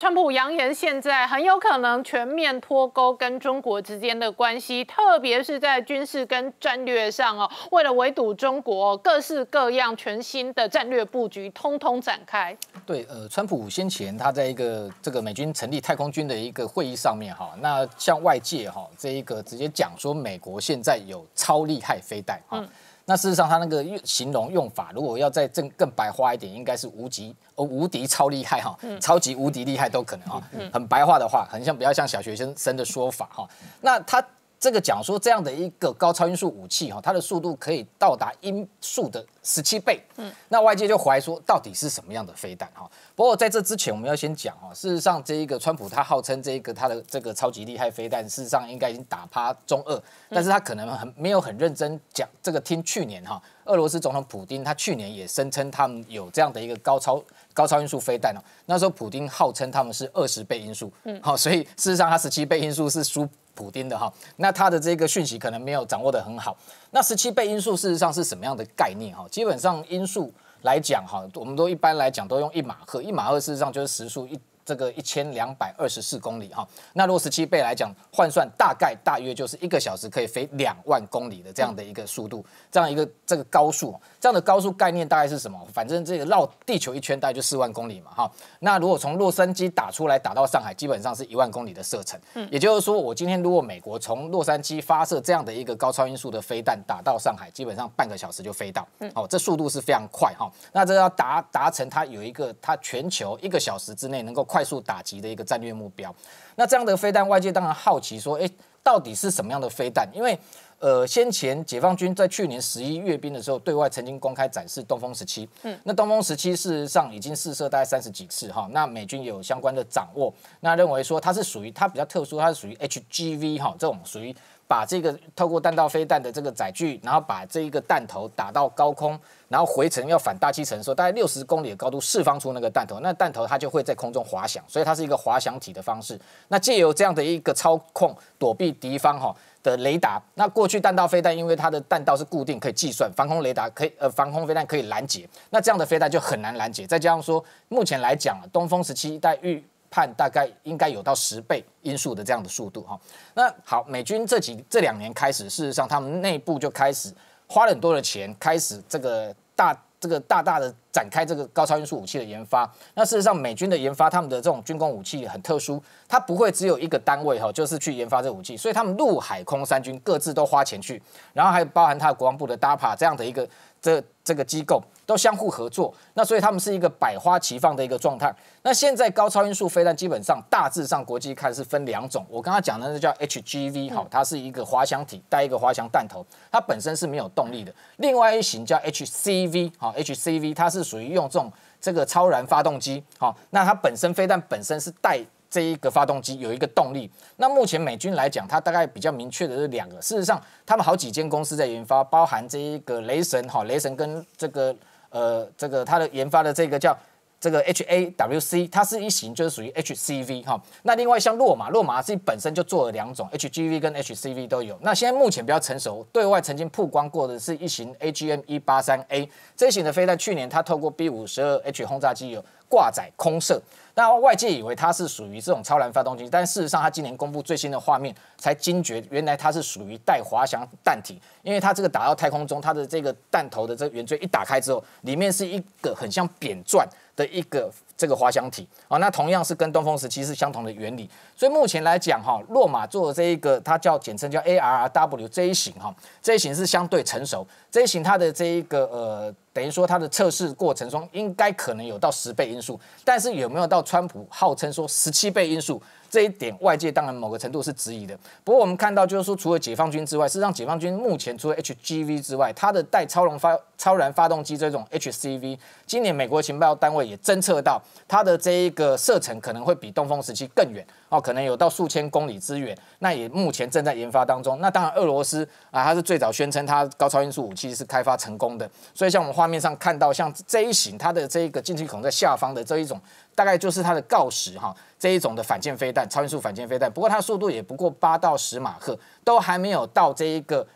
川普扬言，现在很有可能全面脱钩跟中国之间的关系，特别是在军事跟战略上哦。为了围堵中国，各式各样全新的战略布局，通通展开。对，呃，川普先前他在一个这个美军成立太空军的一个会议上面哈，那向外界哈这一个直接讲说，美国现在有超厉害飞弹哈。那事实上，他那个用形容用法，如果要再正更白话一点，应该是无极哦，无敌超厉害哈，超级无敌厉害都可能啊，很白话的话，很像比较像小学生生的说法哈。那他。这个讲说这样的一个高超音速武器哈，它的速度可以到达音速的十七倍。嗯，那外界就怀疑说，到底是什么样的飞弹哈？不过在这之前，我们要先讲哈。事实上，这一个川普他号称这一个他的这个超级厉害飞弹，事实上应该已经打趴中二，但是他可能很没有很认真讲这个。听去年哈，俄罗斯总统普京他去年也声称他们有这样的一个高超。高超音速飞弹哦，那时候普丁号称他们是二十倍音速，嗯，好，所以事实上他十七倍音速是输普丁的哈。那他的这个讯息可能没有掌握的很好。那十七倍音速事实上是什么样的概念哈？基本上音速来讲哈，我们都一般来讲都用一马赫，一马赫事实上就是时速一。这个一千两百二十四公里哈，那洛十七倍来讲，换算大概大约就是一个小时可以飞两万公里的这样的一个速度，这样一个这个高速，这样的高速概念大概是什么？反正这个绕地球一圈大概就四万公里嘛哈。那如果从洛杉矶打出来打到上海，基本上是一万公里的射程。嗯，也就是说，我今天如果美国从洛杉矶发射这样的一个高超音速的飞弹打到上海，基本上半个小时就飞到。嗯，哦，这速度是非常快哈。那这要达达成它有一个它全球一个小时之内能够快。快速打击的一个战略目标。那这样的飞弹，外界当然好奇说：“哎。”到底是什么样的飞弹？因为，呃，先前解放军在去年十一阅兵的时候，对外曾经公开展示东风十七。嗯，那东风十七事实上已经试射大概三十几次哈。那美军也有相关的掌握，那认为说它是属于它比较特殊，它是属于 HGV 哈这种属于把这个透过弹道飞弹的这个载具，然后把这一个弹头打到高空，然后回程要反大气层的时候，大概六十公里的高度释放出那个弹头，那弹头它就会在空中滑翔，所以它是一个滑翔体的方式。那借由这样的一个操控，躲避。敌方哈的雷达，那过去弹道飞弹因为它的弹道是固定，可以计算，防空雷达可以，呃，防空飞弹可以拦截，那这样的飞弹就很难拦截。再加上说，目前来讲啊，东风十七代预判大概应该有到十倍音速的这样的速度哈。那好，美军这几这两年开始，事实上他们内部就开始花了很多的钱，开始这个大这个大大的。展开这个高超音速武器的研发，那事实上美军的研发他们的这种军工武器很特殊，它不会只有一个单位哈，就是去研发这武器，所以他们陆海空三军各自都花钱去，然后还包含他的国防部的 DAPA 这样的一个。这这个机构都相互合作，那所以他们是一个百花齐放的一个状态。那现在高超音速飞弹基本上大致上国际看是分两种，我刚刚讲的那叫 HGV 好，它是一个滑翔体带一个滑翔弹头，它本身是没有动力的。另外一型叫 HCV 好，HCV 它是属于用这种这个超燃发动机好，那它本身飞弹本身是带。这一个发动机有一个动力。那目前美军来讲，它大概比较明确的是两个。事实上，他们好几间公司在研发，包含这一个雷神哈，雷神跟这个呃这个它的研发的这个叫这个 HAWC，它是一型，就是属于 HCV 哈。那另外像洛马，洛马自己本身就做了两种 HGV 跟 HCV 都有。那现在目前比较成熟，对外曾经曝光过的是一型 AGM 一八三 A 这型的飞弹，去年它透过 B 五十二 H 轰炸机有。挂载空射，那外界以为它是属于这种超燃发动机，但事实上它今年公布最新的画面才惊觉，原来它是属于带滑翔弹体，因为它这个打到太空中，它的这个弹头的这个圆锥一打开之后，里面是一个很像扁钻的一个这个滑翔体啊，那同样是跟东风十七是相同的原理，所以目前来讲哈，洛马做的这一个它叫简称叫 ARRWJ 型哈，这一型是相对成熟，这一型它的这一个呃。等于说，它的测试过程中应该可能有到十倍因素，但是有没有到川普号称说十七倍因素？这一点外界当然某个程度是质疑的。不过我们看到，就是说，除了解放军之外，实上解放军目前除了 HGV 之外，它的带超燃发超燃发动机这种 HCV，今年美国情报单位也侦测到它的这一个射程可能会比东风时期更远，哦，可能有到数千公里之远。那也目前正在研发当中。那当然，俄罗斯啊，它是最早宣称它高超音速武器是开发成功的。所以像我们画面上看到，像这一型，它的这一个进气孔在下方的这一种。大概就是它的锆石哈这一种的反舰飞弹，超音速反舰飞弹，不过它速度也不过八到十马赫，都还没有到这一个，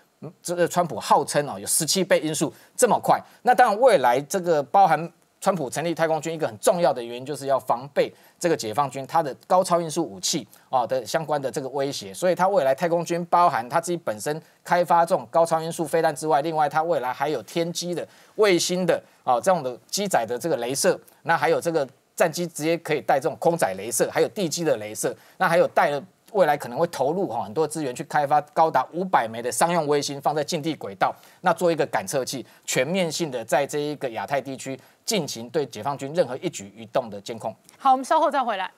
这个川普号称哦有十七倍音速这么快。那当然，未来这个包含川普成立太空军一个很重要的原因，就是要防备这个解放军它的高超音速武器啊的相关的这个威胁。所以，它未来太空军包含它自己本身开发这种高超音速飞弹之外，另外它未来还有天基的卫星的啊这样的机载的这个镭射，那还有这个。战机直接可以带这种空载镭射，还有地基的镭射，那还有带了未来可能会投入哈很多资源去开发高达五百枚的商用卫星放在近地轨道，那做一个感测器，全面性的在这一个亚太地区进行对解放军任何一举一动的监控。好，我们稍后再回来。